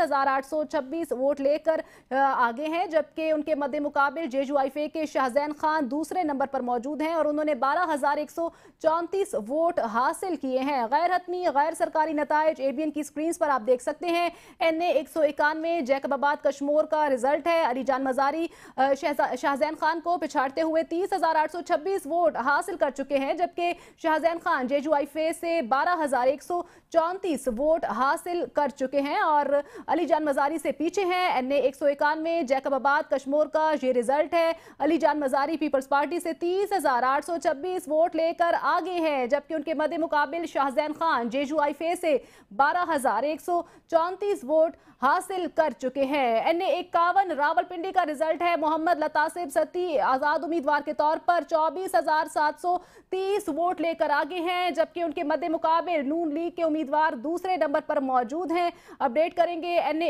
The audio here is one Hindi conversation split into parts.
उनतीस वोट लेकर आगे हैं जबकि उनके मद मुकाबल जेजुआईफे के शाहजैन खान दूसरे नंबर पर मौजूद हैं और उन्होंने बारह हजार एक सौ चौंतीस वोट हासिल किए हैं गैर हतमी गैर सरकारी नतज एबीएन की स्क्रीन पर आप देख सकते हैं एन ए एक सौ इक्यानवे जैकबाबाद कश्मोर का रिजल्ट है अलीजान मजारी शाहजैन खान को पिछाड़ते हुए तीस हजार आठ सौ छब्बीस वोट हासिल कर चुके हैं जबकि शाहजैन खान जेजुआईफे से बारह हजार एक सौ चौंतीस वोट हासिल कर चुके हैं और अली जान मजारी से पीछे हैं एन ए एक सौ इक्यानवे जैकबाबाद कश्मोर का ये रिजल्ट है अली जान मजारी पीपल्स पार्टी से तीस हजार आठ सौ छब्बीस वोट लेकर आगे हैं जबकि उनके मद मुकाबिल शाहजैन खान जेजू फे से बारह हजार एक सौ चौंतीस वोट हासिल कर चुके हैं एन ए इक्यावन रावलपिंडी का रिजल्ट है मोहम्मद लतासिब सती आज़ाद उम्मीदवार के तौर पर चौबीस हजार सात सौ तीस वोट लेकर आगे हैं जबकि उनके मद मुकाबिल नून लीग के उम्मीदवार दूसरे नंबर पर मौजूद हैं अपडेट करेंगे एन एनए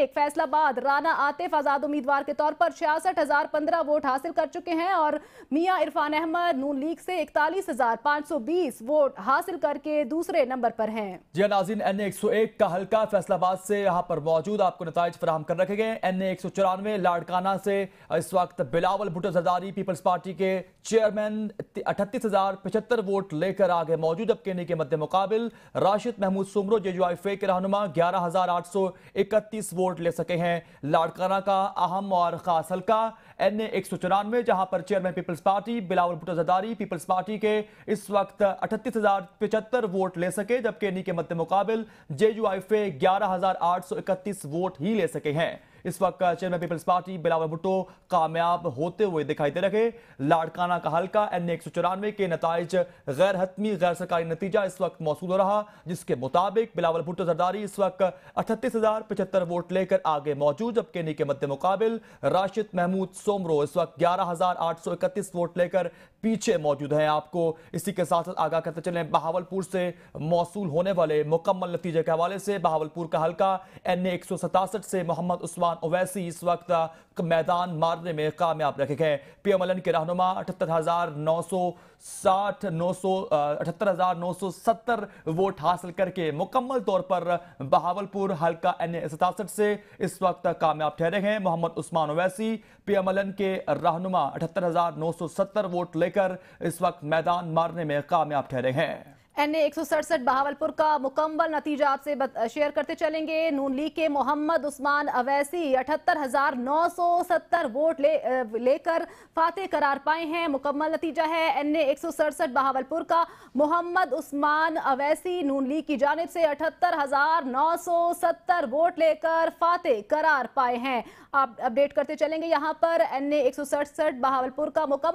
एक फैसलाबाद राना आतिफ आजाद उम्मीदवार के तौर पर छियासठ हजार पंद्रह वोट हासिल कर चुके हैं और मियां इरफान अहमद नून लीग से इकतालीस हजार पाँच सौ बीस वोट हासिल करके दूसरे नंबर पर हैं जी हाँ, नाजिन एन एक सौ एक का हल्का फैसलाबाद से यहाँ पर मौजूद आपको नतज फराम कर रखे गए एन एक सौ चौरानवे लाड़काना से इस वक्त बिलावल भुटो जरदारी पीपल्स पार्टी के चेयरमैन अठतीस हजार पचहत्तर वोट लेकर आगे मौजूद अब के मध्य मुकाबल राशिद महमूद सुमरो जेजुआई फे के रहनुमा ग्यारह हजार आठ सौ इकतीस वोट ले सके हैं लाड़काना का अहम और खास हल्का एन ए एक सौ चौरानवे जहां पर chairman People's party Bilawal Bhutto Zardari People's party के इस वक्त अठतीस हजार पिचहत्तर वोट ले सके जबकि इन्हीं के मद्द मुकाबल जे यू आई फे ग्यारह हजार आठ सौ इकतीस वोट ही ले सके हैं इस वक्त chairman People's party Bilawal Bhutto कामयाब होते हुए दिखाई दे रहे लाड़काना का हल्का एन एक सौ चौरानवे के नतज गैर हतमी गैर सरकारी नतीजा इस वक्त मौसू हो रहा जिसके मुताबिक बिलावल भुट्टो जरदारी इस वक्त अठतीस हजार पचहत्तर वोट लेकर आगे मौजूद जबकि इन्हीं के मद्द मुकाबल राशिद महमूद सोमरो इस वक्त ग्यारह हजार आठ सौ इकतीस वोट लेकर पीछे मौजूद हैं आपको इसी के साथ साथ आगाह करते चले बहावलपुर से मौसू होने वाले मुकम्मल नतीजे के हवाले से बहावलपुर का हल्का एन ए एक सौ सतासठ से मोहम्मद उस्मान सुल्तान ओवैसी इस वक्त मैदान मारने में कामयाब रखे गए पी पीएमएलएन के रहनुमा अठहत्तर हजार नौ सौ साठ नौ सौ अठहत्तर हजार नौ सौ सत्तर वोट हासिल करके मुकम्मल तौर पर बहावलपुर हल्का एन सतासठ से इस वक्त कामयाब ठहरे हैं मोहम्मद उस्मान ओवैसी पीएमएलएन के रहनुमा अठहत्तर हजार नौ सौ सत्तर वोट लेकर इस वक्त मैदान मारने में कामयाब ठहरे हैं एन ए एक बहावलपुर का मुकम्मल नतीजा आपसे शेयर करते चलेंगे नून लीग के मोहम्मद उस्मान अवैसी अठहत्तर हजार नौ सौ सत्तर वोट ले लेकर करार पाए हैं मुकम्मल नतीजा है एन ए एक बहावलपुर का मोहम्मद उस्मान अवैसी नून लीग की जानब से अठहत्तर हजार नौ सौ सत्तर वोट लेकर फाते करार पाए हैं आप अपडेट करते चलेंगे यहाँ पर एन ए एक बहावलपुर का मुकम्मल